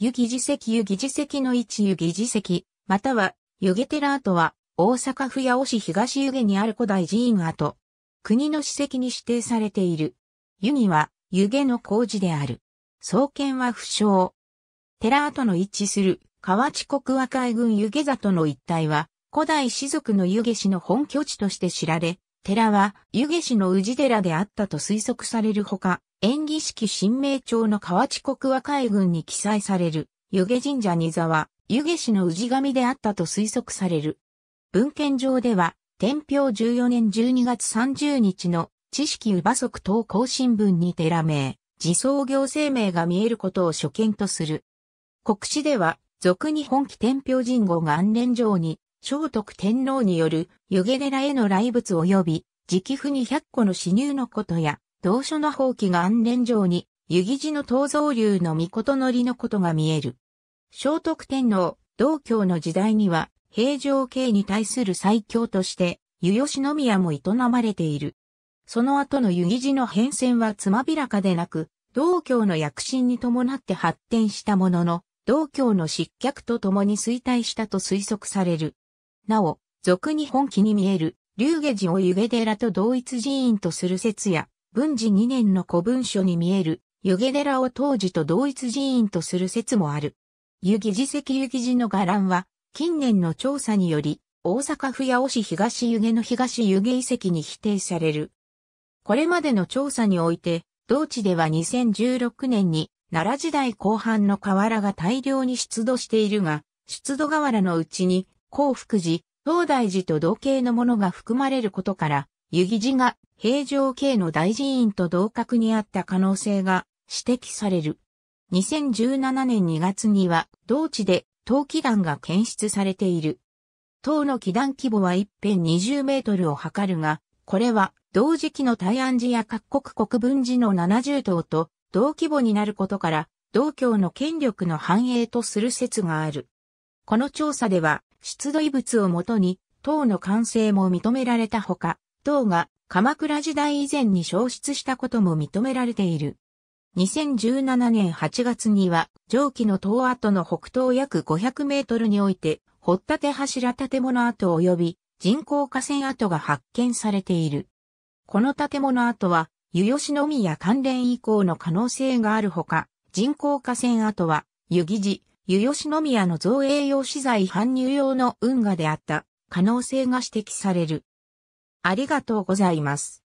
湯木寺石湯木寺石の一湯木寺石、または湯気寺跡は、大阪府八尾市東湯気にある古代寺院跡。国の史跡に指定されている。湯木は、湯気の工事である。創建は不詳。寺跡の一致する、河内国和海軍湯気里の一帯は、古代士族の湯気氏の本拠地として知られ、寺は湯気氏の宇治寺であったと推測されるほか、演技式新名町の河内国和海軍に記載される、湯気神社には、湯気氏の氏神であったと推測される。文献上では、天平14年12月30日の知識乳馬足等更新文に寺名、自創業生命が見えることを所見とする。国史では、俗に本期天平神号元年上に、聖徳天皇による湯気寺への来仏及び、直に1 0 0個の死入のことや、同書の放棄が安連城に、湯木寺の東蔵流の御事のりのことが見える。聖徳天皇、道教の時代には、平城慶に対する最強として、湯吉宮も営まれている。その後の湯木寺の変遷はつまびらかでなく、道教の躍進に伴って発展したものの、道教の失脚と共に衰退したと推測される。なお、俗に本気に見える、龍下寺を湯下寺と同一寺院とする説や、文治2年の古文書に見える、湯気寺を当時と同一寺院とする説もある。湯木寺石湯木寺の伽藍は、近年の調査により、大阪府八尾市東湯気の東湯気遺跡に否定される。これまでの調査において、同地では2016年に、奈良時代後半の瓦が大量に出土しているが、出土瓦のうちに、幸福寺、東大寺と同型のものが含まれることから、湯木寺が平城系の大寺院と同格にあった可能性が指摘される。2017年2月には同地で陶器団が検出されている。塔の器団規模は一辺20メートルを測るが、これは同時期の大安寺や各国国分寺の70塔と同規模になることから、同教の権力の繁栄とする説がある。この調査では、出土遺物をもとに、塔の完成も認められたほか、塔が鎌倉時代以前に消失したことも認められている。2017年8月には、上記の塔跡の北東約500メートルにおいて、掘立柱建物跡及び人工河川跡が発見されている。この建物跡は、湯吉の宮関連以降の可能性があるほか、人工河川跡は、湯木寺、湯吉の宮の造営用資材搬入用の運河であった可能性が指摘される。ありがとうございます。